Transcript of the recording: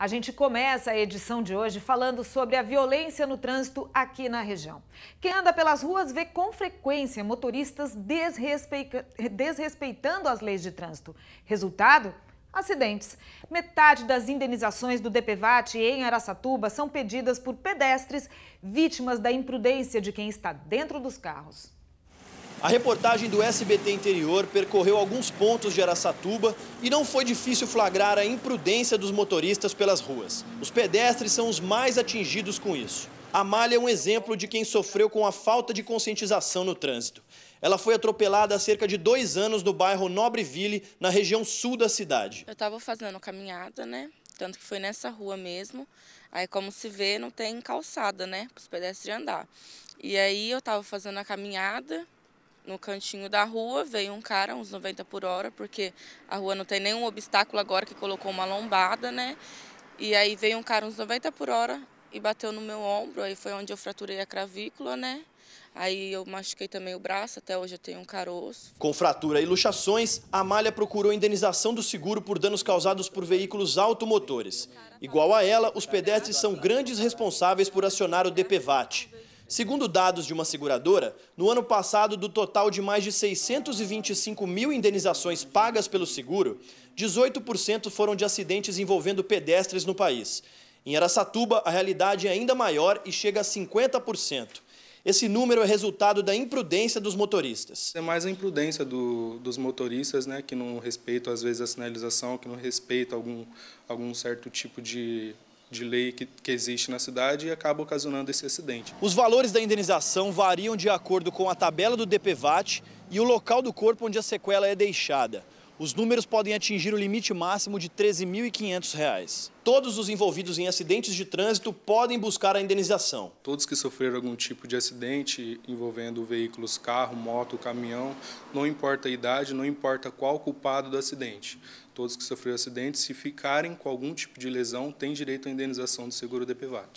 A gente começa a edição de hoje falando sobre a violência no trânsito aqui na região. Quem anda pelas ruas vê com frequência motoristas desrespeitando as leis de trânsito. Resultado? Acidentes. Metade das indenizações do DPVAT em Araçatuba são pedidas por pedestres vítimas da imprudência de quem está dentro dos carros. A reportagem do SBT Interior percorreu alguns pontos de Araçatuba e não foi difícil flagrar a imprudência dos motoristas pelas ruas. Os pedestres são os mais atingidos com isso. A Malha é um exemplo de quem sofreu com a falta de conscientização no trânsito. Ela foi atropelada há cerca de dois anos no bairro Nobreville, na região sul da cidade. Eu estava fazendo caminhada, né? Tanto que foi nessa rua mesmo. Aí, como se vê, não tem calçada, né? Para os pedestres andar. E aí, eu estava fazendo a caminhada, no cantinho da rua, veio um cara, uns 90 por hora, porque a rua não tem nenhum obstáculo agora que colocou uma lombada, né? E aí veio um cara uns 90 por hora e bateu no meu ombro, aí foi onde eu fraturei a cravícula, né? Aí eu machuquei também o braço, até hoje eu tenho um caroço. Com fratura e luxações, Malha procurou indenização do seguro por danos causados por veículos automotores. Igual a ela, os pedestres são grandes responsáveis por acionar o DPVAT. Segundo dados de uma seguradora, no ano passado, do total de mais de 625 mil indenizações pagas pelo seguro, 18% foram de acidentes envolvendo pedestres no país. Em Aracatuba, a realidade é ainda maior e chega a 50%. Esse número é resultado da imprudência dos motoristas. É mais a imprudência do, dos motoristas, né, que não respeitam às vezes a sinalização, que não respeitam algum, algum certo tipo de de lei que, que, existe na cidade e acaba ocasionando esse acidente. Os valores da indenização variam de acordo com a tabela do DPVAT e o local do corpo onde a sequela é deixada os números podem atingir o limite máximo de R$ 13.500. Todos os envolvidos em acidentes de trânsito podem buscar a indenização. Todos que sofreram algum tipo de acidente envolvendo veículos, carro, moto, caminhão, não importa a idade, não importa qual culpado do acidente. Todos que sofreram acidente, se ficarem com algum tipo de lesão, têm direito à indenização do seguro DPVAT.